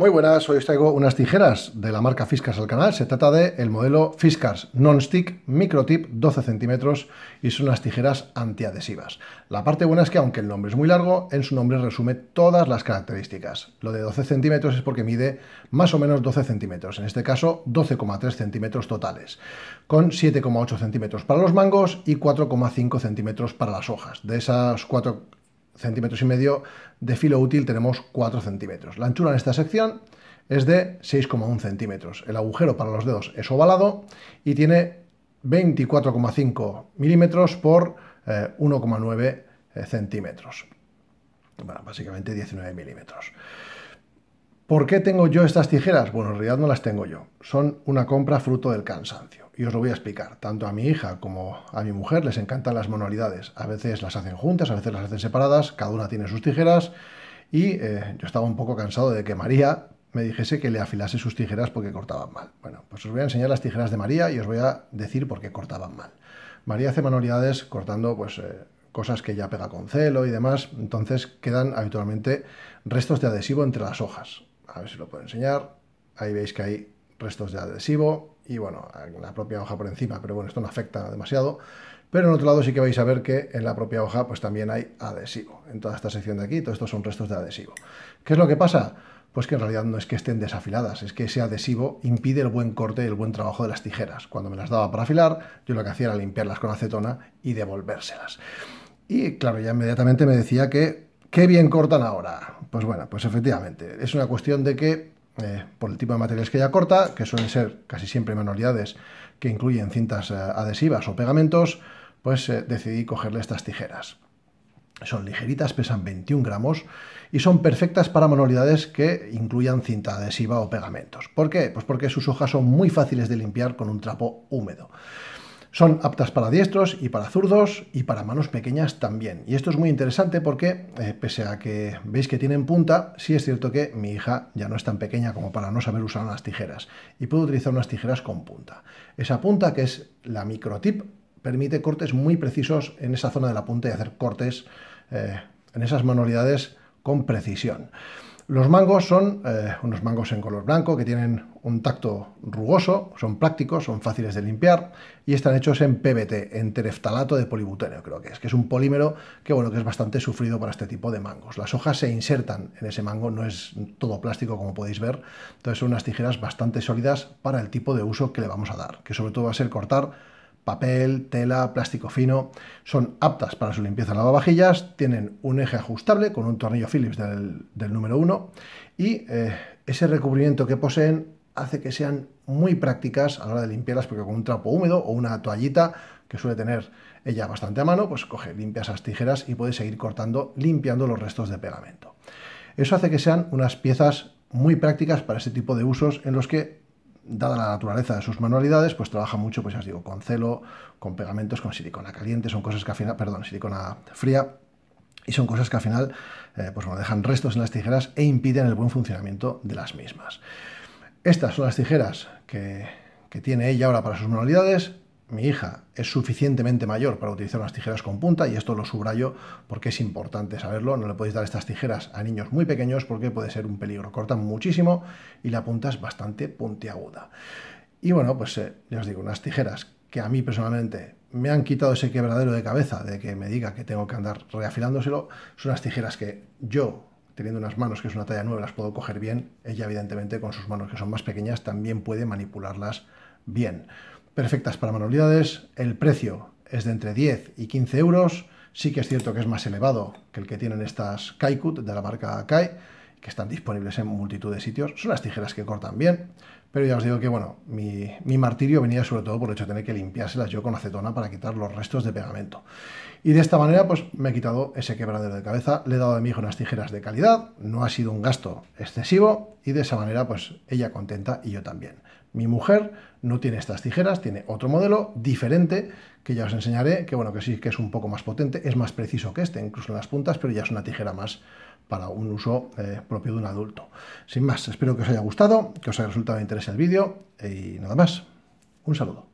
Muy buenas, hoy os traigo unas tijeras de la marca Fiskars al canal. Se trata del el modelo Fiskars Non-Stick Microtip 12 centímetros y son unas tijeras antiadhesivas. La parte buena es que aunque el nombre es muy largo, en su nombre resume todas las características. Lo de 12 centímetros es porque mide más o menos 12 centímetros, en este caso 12,3 centímetros totales, con 7,8 centímetros para los mangos y 4,5 centímetros para las hojas. De esas cuatro centímetros y medio, de filo útil tenemos 4 centímetros. La anchura en esta sección es de 6,1 centímetros. El agujero para los dedos es ovalado y tiene 24,5 milímetros por 1,9 eh, eh, centímetros. Bueno, básicamente 19 milímetros. ¿Por qué tengo yo estas tijeras? Bueno, en realidad no las tengo yo. Son una compra fruto del cansancio. Y os lo voy a explicar. Tanto a mi hija como a mi mujer les encantan las manualidades. A veces las hacen juntas, a veces las hacen separadas, cada una tiene sus tijeras. Y eh, yo estaba un poco cansado de que María me dijese que le afilase sus tijeras porque cortaban mal. Bueno, pues os voy a enseñar las tijeras de María y os voy a decir por qué cortaban mal. María hace manualidades cortando pues eh, cosas que ya pega con celo y demás, entonces quedan habitualmente restos de adhesivo entre las hojas. A ver si lo puedo enseñar. Ahí veis que hay restos de adhesivo, y bueno, la propia hoja por encima, pero bueno, esto no afecta demasiado. Pero en otro lado sí que vais a ver que en la propia hoja pues también hay adhesivo. En toda esta sección de aquí, todos estos son restos de adhesivo. ¿Qué es lo que pasa? Pues que en realidad no es que estén desafiladas, es que ese adhesivo impide el buen corte y el buen trabajo de las tijeras. Cuando me las daba para afilar, yo lo que hacía era limpiarlas con acetona y devolvérselas. Y claro, ya inmediatamente me decía que, qué bien cortan ahora. Pues bueno, pues efectivamente, es una cuestión de que eh, por el tipo de materiales que ella corta, que suelen ser casi siempre manualidades que incluyen cintas eh, adhesivas o pegamentos, pues eh, decidí cogerle estas tijeras. Son ligeritas, pesan 21 gramos y son perfectas para manualidades que incluyan cinta adhesiva o pegamentos. ¿Por qué? Pues porque sus hojas son muy fáciles de limpiar con un trapo húmedo. Son aptas para diestros y para zurdos y para manos pequeñas también. Y esto es muy interesante porque, eh, pese a que veis que tienen punta, sí es cierto que mi hija ya no es tan pequeña como para no saber usar unas tijeras. Y puedo utilizar unas tijeras con punta. Esa punta, que es la microtip, permite cortes muy precisos en esa zona de la punta y hacer cortes eh, en esas manualidades con precisión. Los mangos son eh, unos mangos en color blanco que tienen un tacto rugoso, son prácticos, son fáciles de limpiar y están hechos en PBT, en tereftalato de polibuteno, creo que es, que es un polímero que bueno que es bastante sufrido para este tipo de mangos. Las hojas se insertan en ese mango, no es todo plástico como podéis ver, entonces son unas tijeras bastante sólidas para el tipo de uso que le vamos a dar, que sobre todo va a ser cortar papel, tela, plástico fino. Son aptas para su limpieza en lavavajillas, tienen un eje ajustable con un tornillo Philips del, número 1 y eh, ese recubrimiento que poseen hace que sean muy prácticas a la hora de limpiarlas porque con un trapo húmedo o una toallita que suele tener ella bastante a mano, pues coge, limpia esas tijeras y puede seguir cortando, limpiando los restos de pegamento. Eso hace que sean unas piezas muy prácticas para ese tipo de usos en los que dada la naturaleza de sus manualidades, pues trabaja mucho, pues ya os digo, con celo, con pegamentos, con silicona caliente, son cosas que al final, perdón, silicona fría, y son cosas que al final, eh, pues bueno, dejan restos en las tijeras e impiden el buen funcionamiento de las mismas. Estas son las tijeras que tiene ella ahora para sus manualidades, mi hija es suficientemente mayor para utilizar unas tijeras con punta y esto lo subrayo porque es importante saberlo. No le podéis dar estas tijeras a niños muy pequeños porque puede ser un peligro. Cortan muchísimo y la punta es bastante puntiaguda. Y bueno, pues les eh, ya os digo, unas tijeras que a mí personalmente me han quitado ese quebradero de cabeza de que me diga que tengo que andar reafilándoselo. Son unas tijeras que yo teniendo unas manos que es una talla 9 las puedo coger bien, ella evidentemente con sus manos que son más pequeñas también puede manipularlas bien perfectas para manualidades, el precio es de entre 10 y 15 euros, sí que es cierto que es más elevado que el que tienen estas Kaikut de la marca Kai, que están disponibles en multitud de sitios, son las tijeras que cortan bien, pero ya os digo que bueno, mi, mi martirio venía sobre todo por el hecho de tener que limpiárselas yo con acetona para quitar los restos de pegamento. Y de esta manera, pues me he quitado ese quebradero de cabeza, le he dado a mi hijo unas tijeras de calidad, no ha sido un gasto excesivo y de esa manera, pues ella contenta y yo también. Mi mujer no tiene estas tijeras, tiene otro modelo diferente que ya os enseñaré, que bueno, que sí que es un poco más potente, es más preciso que este, incluso en las puntas, pero ya es una tijera más para un uso eh, propio de un adulto. Sin más, espero que os haya gustado, que os haya resultado de interés el vídeo y nada más. Un saludo.